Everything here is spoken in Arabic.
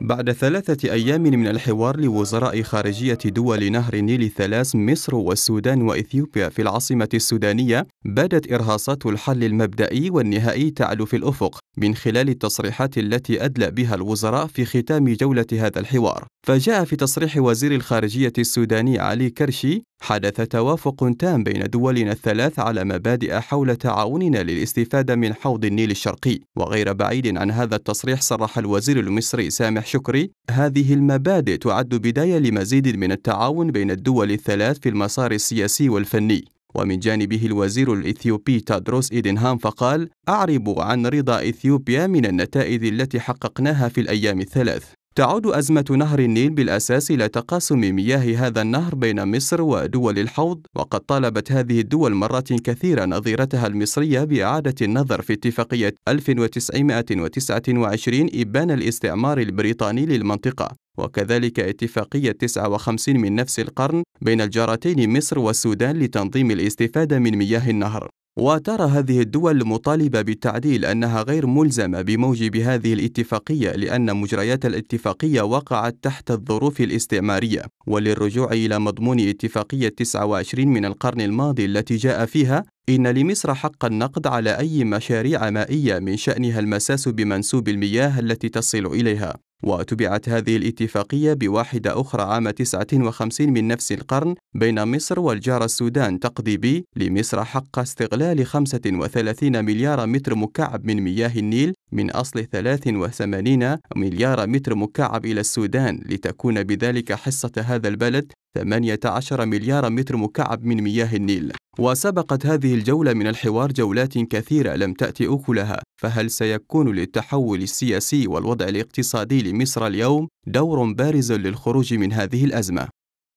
بعد ثلاثة أيام من الحوار لوزراء خارجية دول نهر النيل الثلاث مصر والسودان وإثيوبيا في العاصمة السودانية، بدت إرهاصات الحل المبدئي والنهائي تعلو في الأفق، من خلال التصريحات التي أدلى بها الوزراء في ختام جولة هذا الحوار فجاء في تصريح وزير الخارجية السوداني علي كرشي حدث توافق تام بين دولنا الثلاث على مبادئ حول تعاوننا للاستفادة من حوض النيل الشرقي وغير بعيد عن هذا التصريح صرح الوزير المصري سامح شكري هذه المبادئ تعد بداية لمزيد من التعاون بين الدول الثلاث في المسار السياسي والفني ومن جانبه الوزير الإثيوبي تادروس إيدنهام فقال أعرب عن رضا إثيوبيا من النتائج التي حققناها في الأيام الثلاث تعود أزمة نهر النيل بالأساس إلى تقاسم مياه هذا النهر بين مصر ودول الحوض، وقد طالبت هذه الدول مرات كثيرة نظيرتها المصرية بإعادة النظر في اتفاقية 1929 إبان الاستعمار البريطاني للمنطقة، وكذلك اتفاقية 59 من نفس القرن بين الجارتين مصر والسودان لتنظيم الاستفادة من مياه النهر وترى هذه الدول مطالبة بالتعديل أنها غير ملزمة بموجب هذه الاتفاقية لأن مجريات الاتفاقية وقعت تحت الظروف الاستعمارية وللرجوع إلى مضمون اتفاقية 29 من القرن الماضي التي جاء فيها إن لمصر حق النقد على أي مشاريع مائية من شأنها المساس بمنسوب المياه التي تصل إليها وتبعت هذه الاتفاقية بواحدة أخرى عام 59 من نفس القرن بين مصر والجارة السودان تقضي ب لمصر حق استغلال 35 مليار متر مكعب من مياه النيل من أصل 83 مليار متر مكعب إلى السودان لتكون بذلك حصة هذا البلد 18 مليار متر مكعب من مياه النيل وسبقت هذه الجولة من الحوار جولات كثيرة لم تأتي أكلها فهل سيكون للتحول السياسي والوضع الاقتصادي لمصر اليوم دور بارز للخروج من هذه الأزمة؟